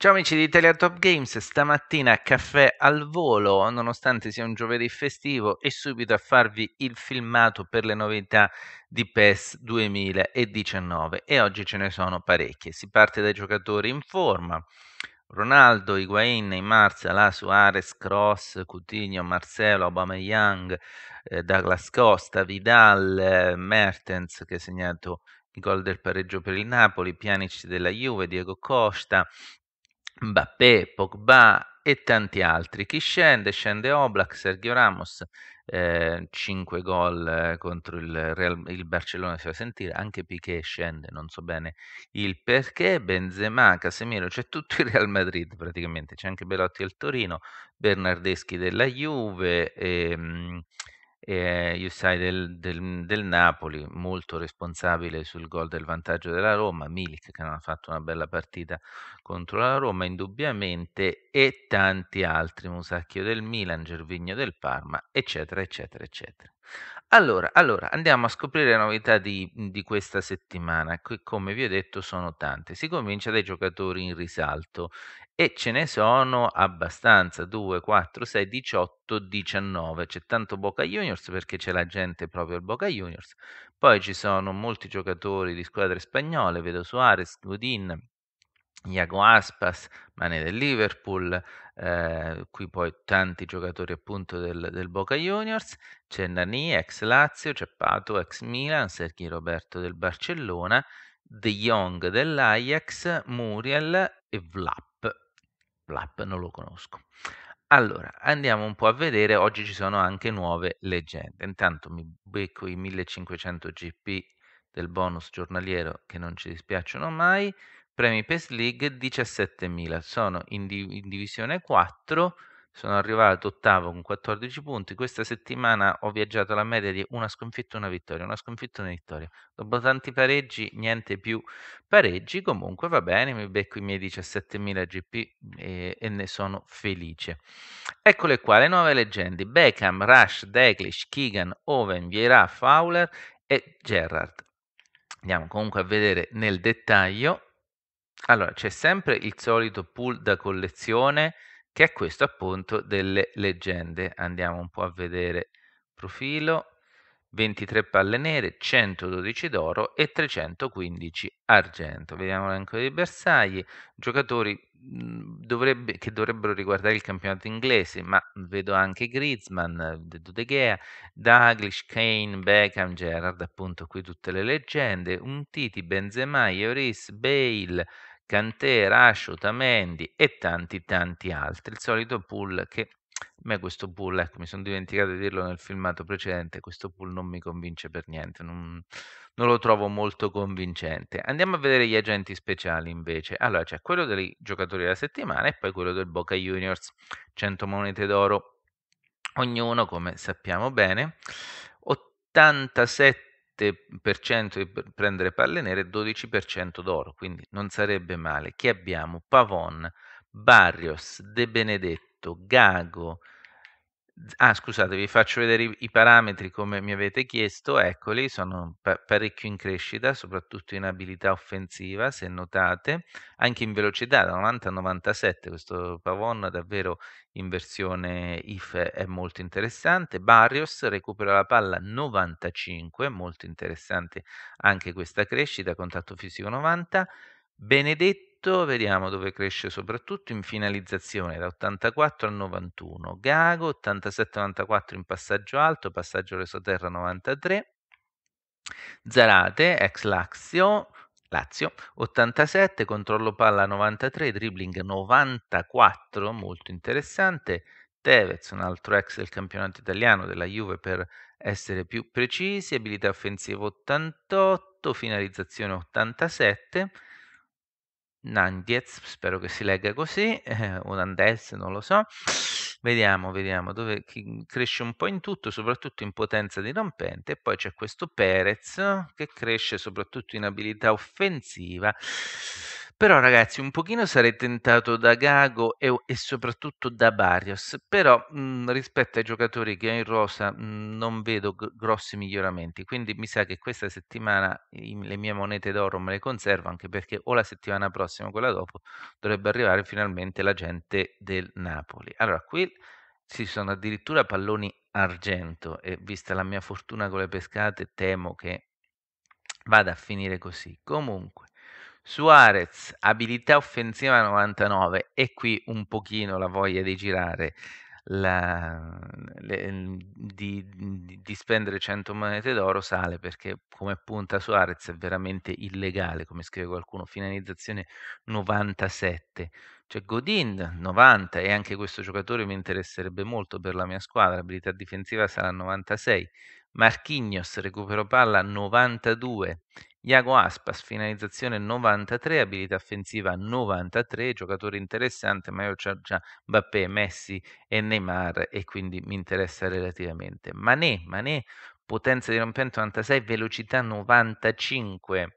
Ciao amici di Italia Top Games, stamattina caffè al volo, nonostante sia un giovedì festivo, e subito a farvi il filmato per le novità di PES 2019 e oggi ce ne sono parecchie. Si parte dai giocatori in forma. Ronaldo, Higuain, Neymar, Salah, Suarez, Cross, Coutinho, Marcelo, Aubameyang, eh, Douglas Costa, Vidal, eh, Mertens che ha segnato il gol del pareggio per il Napoli, Pjanic della Juve, Diego Costa, Mbappé, Pogba e tanti altri. Chi scende? Scende Oblak, Sergio Ramos, eh, 5 gol eh, contro il, Real, il Barcellona si fa sentire, anche Piquet scende, non so bene il perché, Benzema, Casemiro, c'è tutto il Real Madrid praticamente, c'è anche Belotti del Torino, Bernardeschi della Juve, e, ehm, eh, io sai del, del, del Napoli, molto responsabile sul gol del vantaggio della Roma, Milik che non ha fatto una bella partita contro la Roma indubbiamente e tanti altri, Musacchio del Milan, Gervigno del Parma, eccetera, eccetera, eccetera. Allora, allora, andiamo a scoprire le novità di mhmm, di questa settimana, che come vi ho detto sono tante. Si comincia dai giocatori in risalto e ce ne sono abbastanza, 2, 4, 6, 18, 19. C'è tanto Boca Juniors perché c'è la gente proprio al Boca Juniors. Poi ci sono molti giocatori di squadre spagnole, vedo Suarez, Godin Iago Aspas, Mane del Liverpool, eh, qui poi tanti giocatori appunto del, del Boca Juniors, c'è Nani, ex Lazio, c'è Pato, ex Milan, Sergi Roberto del Barcellona, De Jong dell'Ajax, Muriel e Vlap. Vlap non lo conosco. Allora, andiamo un po' a vedere, oggi ci sono anche nuove leggende. Intanto mi becco i 1500 GP del bonus giornaliero che non ci dispiacciono mai, premi PES League 17.000, sono in, div- in divisione 4, sono arrivato ottavo con 14 punti, questa settimana ho viaggiato alla media di una sconfitta e una vittoria, una sconfitta e una vittoria, dopo tanti pareggi niente più pareggi, comunque va bene, mi becco i miei 17.000 GP e, e ne sono felice. Eccole qua le nuove leggende, Beckham, Rush, Deglish, Keegan, Owen, Vieira, Fowler e Gerrard. Andiamo comunque a vedere nel dettaglio allora, c'è sempre il solito pool da collezione, che è questo appunto delle leggende. Andiamo un po' a vedere profilo, 23 palle nere, 112 d'oro e 315 argento. Vediamo l'elenco dei bersagli, giocatori mm, dovrebbe- che dovrebbero riguardare il campionato inglese, ma vedo anche Griezmann, De De Gea, Daglish, Kane, Beckham, Gerrard, appunto qui tutte le leggende, Untiti, Benzema, Ioris, Bale, Cantera, Asciutamendi e tanti tanti altri. Il solito pool che a me questo pool, ecco, mi sono dimenticato di dirlo nel filmato precedente, questo pool non mi convince per niente, non, non lo trovo molto convincente. Andiamo a vedere gli agenti speciali invece. Allora c'è quello dei giocatori della settimana e poi quello del Boca Juniors, 100 monete d'oro, ognuno come sappiamo bene. 87 7% di prendere palle nere e 12% d'oro, quindi non sarebbe male. Chi abbiamo? Pavon, Barrios, De Benedetto, Gago, Ah, scusate, vi faccio vedere i, i parametri come mi avete chiesto, eccoli, sono pa- parecchio in crescita, soprattutto in abilità offensiva, se notate, anche in velocità da 90 a 97, questo Pavon davvero in versione IF è molto interessante, Barrios recupera la palla 95, molto interessante anche questa crescita, contatto fisico 90, Benedetti Egitto, vediamo dove cresce soprattutto in finalizzazione da 84 al 91, Gago 87-94 in passaggio alto, passaggio reso terra 93, Zarate, ex Lazio, Lazio 87, controllo palla 93, dribbling 94, molto interessante, Tevez, un altro ex del campionato italiano della Juve per essere più precisi, abilità offensiva 88, finalizzazione 87, Nandiez, spero che si legga così, eh, o Nandez, non lo so. Vediamo, vediamo, dove cresce un po' in tutto, soprattutto in potenza dirompente, e poi c'è questo Perez che cresce soprattutto in abilità offensiva però ragazzi, un pochino sarei tentato da Gago e, e soprattutto da Barrios, però mh, mhmm, rispetto ai giocatori che ho in rosa mh, mhmm, non vedo g- grossi miglioramenti, quindi mi sa che questa settimana i, le mie monete d'oro me le conservo anche perché o la settimana prossima o quella dopo dovrebbe arrivare finalmente la gente del Napoli. Allora, qui ci sono addirittura palloni argento e vista la mia fortuna con le pescate temo che vada a finire così. Comunque Suarez, abilità offensiva 99, e qui un pochino la voglia di girare, la, le, di, di, spendere 100 monete d'oro sale perché come punta Suarez è veramente illegale, come scrive qualcuno, finalizzazione 97. Cioè Godin 90 e anche questo giocatore mi interesserebbe molto per la mia squadra, abilità difensiva sarà 96 Marchignos, recupero palla 92, Iago Aspas, finalizzazione 93, abilità offensiva 93, giocatore interessante, ma io ho già Mbappé, Messi e Neymar e quindi mi interessa relativamente. Mané, Mané, potenza di rompimento 96, velocità 95,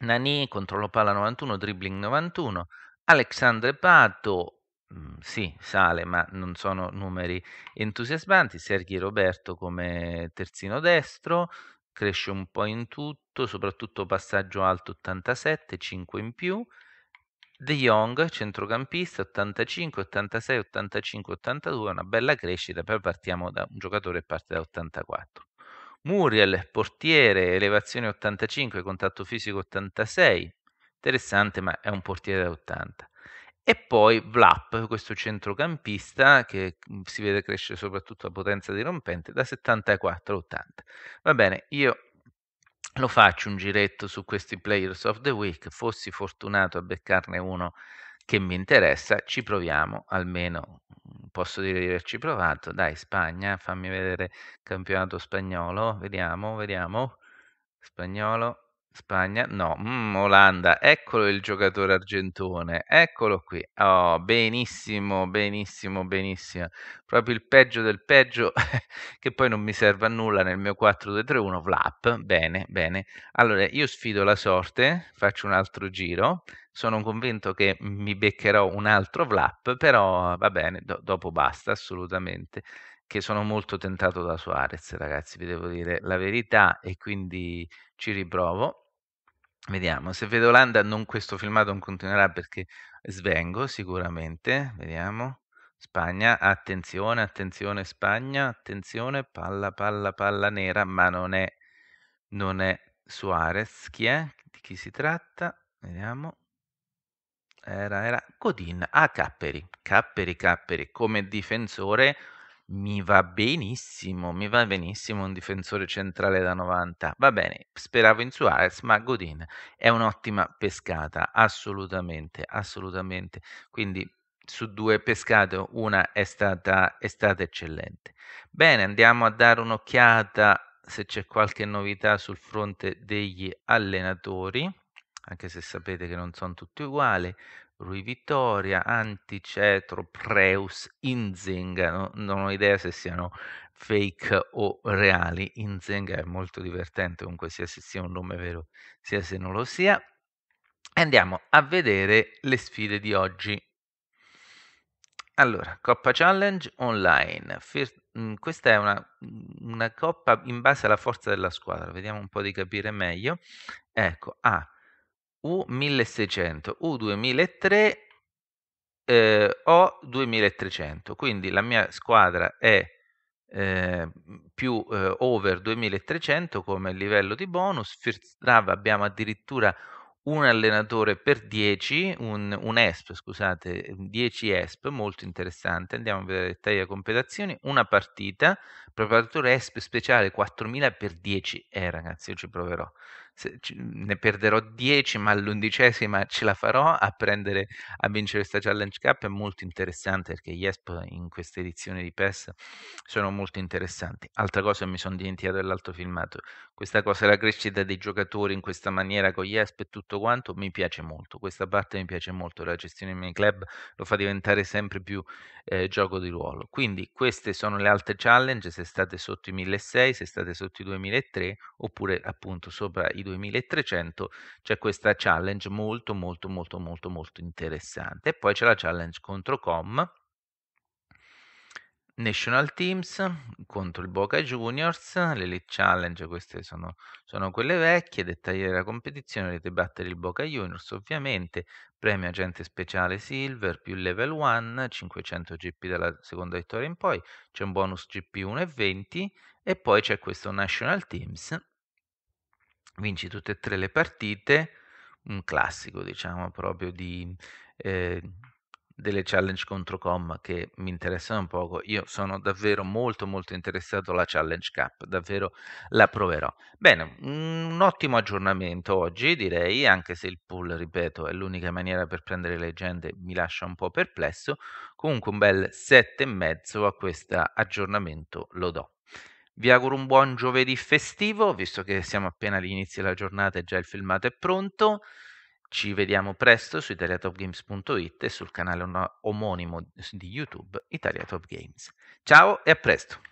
Nani, controllo palla 91, dribbling 91, Alexandre Pato, Mhmm, sì, sale, ma non sono numeri entusiasmanti. Serghi Roberto come terzino destro, cresce un po' in tutto, soprattutto passaggio alto 87, 5 in più. De Jong, centrocampista, 85, 86, 85, 82, una bella crescita, poi partiamo da un giocatore che parte da 84. Muriel, portiere, elevazione 85, contatto fisico 86, interessante ma è un portiere da 80. E poi Vlap, questo centrocampista che mm, si vede crescere soprattutto a potenza dirompente da 74 a 80. Va bene, io lo faccio un giretto su questi Players of the Week, fossi fortunato a beccarne uno che mi interessa, ci proviamo, almeno mm, posso dire di averci provato. Dai, Spagna, fammi vedere campionato spagnolo, vediamo, vediamo. Spagnolo, Spagna no, mhmm, Olanda. Eccolo il giocatore argentone, eccolo qui. Oh, benissimo, benissimo, benissimo. Proprio il peggio del peggio che poi non mi serve a nulla nel mio 4-2-3-1 flap. Bene, bene. Allora io sfido la sorte, faccio un altro giro. Sono convinto che mi beccherò un altro flap, però va bene, do dopo basta assolutamente che sono molto tentato da Suarez, ragazzi, vi devo dire la verità e quindi ci riprovo. Vediamo, se vedo Landa non questo filmato non continuerà perché svengo sicuramente, vediamo. Spagna, attenzione, attenzione Spagna, attenzione, palla, palla, palla nera, ma non è, non è Suarez, chi è? Di chi si tratta? Vediamo. Era, era Godin, a ah, Capperi, Capperi, Capperi, come difensore mi va benissimo, mi va benissimo un difensore centrale da 90. Va bene, speravo in Suarez, ma Godin è un'ottima pescata, assolutamente, assolutamente. Quindi su due pescate una è stata, è stata eccellente. Bene, andiamo a dare un'occhiata se c'è qualche novità sul fronte degli allenatori, anche se sapete che non sono tutti uguali. Rui Vittoria, Anticetro, Preus, Inzinga, no, non ho idea se siano fake o reali, Inzinga è molto divertente comunque sia se sia un nome vero sia se non lo sia. Andiamo a vedere le sfide di oggi. Allora, Coppa Challenge online. Fir- mm, questa è una, una, coppa in base alla forza della squadra, vediamo un po' di capire meglio. Ecco, A. Ah, U1600, U2003 eh, o 2300. Quindi la mia squadra è eh, più eh, over 2300 come livello di bonus. First Drive abbiamo addirittura un allenatore per 10, un, un, ESP, scusate, 10 ESP, molto interessante, andiamo a vedere dettagli e completazioni, una partita, preparatore ESP speciale 4000 per 10, eh ragazzi io ci proverò, Se, ci, ne perderò 10 ma all'undicesima ce la farò a prendere, a vincere questa Challenge Cup, è molto interessante perché gli ESP in questa edizione di PES sono molto interessanti. Altra cosa mi sono dimenticato dell'altro filmato, questa cosa, la crescita dei giocatori in questa maniera con gli ESP è tutto tutto quanto mi piace molto, questa parte mi piace molto, la gestione dei miei club lo fa diventare sempre più eh, gioco di ruolo. Quindi queste sono le altre challenge, se state sotto i 1600, se state sotto i 2.300 oppure appunto sopra i 2300 c'è questa challenge molto molto molto molto molto interessante. E poi c'è la challenge contro com National Teams contro il Boca Juniors, l'Elite Challenge, queste sono, sono quelle vecchie, dettagli della competizione, dovete battere il Boca Juniors ovviamente, premio agente speciale Silver più level 1, 500 GP dalla seconda vittoria in poi, c'è un bonus GP 1,20 e poi c'è questo National Teams, vinci tutte e tre le partite, un classico diciamo proprio di... Eh, delle challenge contro com che mi interessano un poco. Io sono davvero molto molto interessato alla Challenge Cup, davvero la proverò. Bene, un ottimo aggiornamento oggi direi, anche se il pool, ripeto, è l'unica maniera per prendere leggende, mi lascia un po' perplesso. Comunque un bel 7,5 a questo aggiornamento lo do. Vi auguro un buon giovedì festivo, visto che siamo appena all'inizio della giornata e già il filmato è pronto. Ci vediamo presto su italiatopgames.it e sul canale omonimo di YouTube Italia Top Games. Ciao e a presto!